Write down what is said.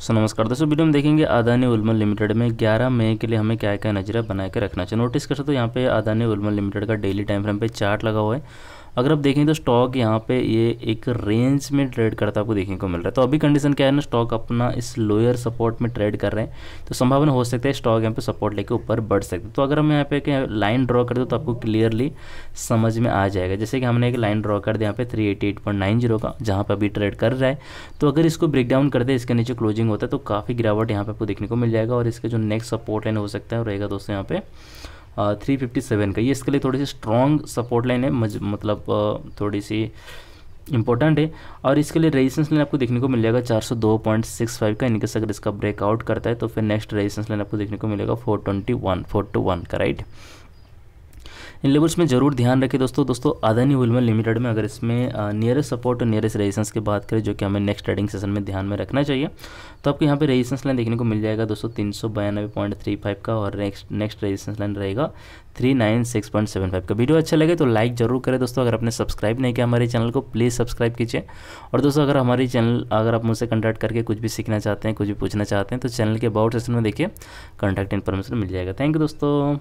सो नमस्कार दोस्तों वीडियो में देखेंगे अदानी उलमन लिमिटेड में 11 मई के लिए हमें क्या क्या नजरा बनाए के रखना चाहिए नोटिस कर सकते हो यहाँ पे अदानी उलमन लिमिटेड का डेली टाइम फ्रेम पे चार्ट लगा हुआ है अगर आप देखें तो स्टॉक यहाँ पे ये एक रेंज में ट्रेड करता आपको देखने को मिल रहा है तो अभी कंडीशन क्या है ना स्टॉक अपना इस लोअर सपोर्ट में ट्रेड कर रहे हैं तो संभावना हो सकता है स्टॉक यहाँ पे सपोर्ट लेके ऊपर बढ़ सकते तो अगर हम यहाँ पे लाइन ड्रॉ कर दो तो आपको क्लियरली समझ में आ जाएगा जैसे कि हमने एक लाइन ड्रॉ कर दिया यहाँ पर three eighty eight point nine zero का जहाँ पर अभी ट्रेड कर रहा है तो अगर इसको ब्रेक डाउन कर दे इसके नीचे क्लोजिंग होता है तो काफ़ी गिरावट यहाँ पर आपको देखने को मिल जाएगा और इसका जो नेक्स्ट सपोर्ट लाइन हो सकता है रहेगा दोस्तों यहाँ पर थ्री फिफ्टी सेवन का ये इसके लिए थोड़ी सी स्ट्रॉन्ग सपोर्ट लाइन है मतलब थोड़ी सी इंपॉर्टेंट है और इसके लिए रेजिस्टेंस लाइन आपको देखने को मिल जाएगा 402.65 का इनकेस अगर इसका ब्रेकआउट करता है तो फिर नेक्स्ट रेजिस्टेंस लाइन आपको देखने को मिलेगा 421 421 का राइट इन लेवल्स में ज़रूर ध्यान रखें दोस्तों दोस्तों अदानी वुलमन लिमिटेड में अगर इसमें नियरेस्ट सपोर्ट और नियरेस्ट रेजिस्टेंस की बात करें जो कि हमें नेक्स्ट ट्रेडिंग सेशन में ध्यान में रखना चाहिए तो आपको यहाँ पे रेजिस्टेंस लाइन देखने को मिल जाएगा दोस्तों तीन का और नेक्स्ट नेक्स्ट रेजिस्टेंस लाइन रहेगा three nine six point seven five का वीडियो अच्छा लगे तो लाइक जरूर करें दोस्तों अगर आपने सब्सक्राइब नहीं किया हमारे चैनल को प्लीज़ सब्सक्राइब कीजिए और दोस्तों अगर हमारी चैनल अगर आप मुझसे कॉन्टैक्ट करके कुछ भी सीखना चाहते हैं कुछ भी पूछना चाहते हैं तो चैनल के अबाउट सेशन में देखिए कॉन्टैक्ट इन्फॉर्मेशन मिल जाएगा थैंक यू दोस्तों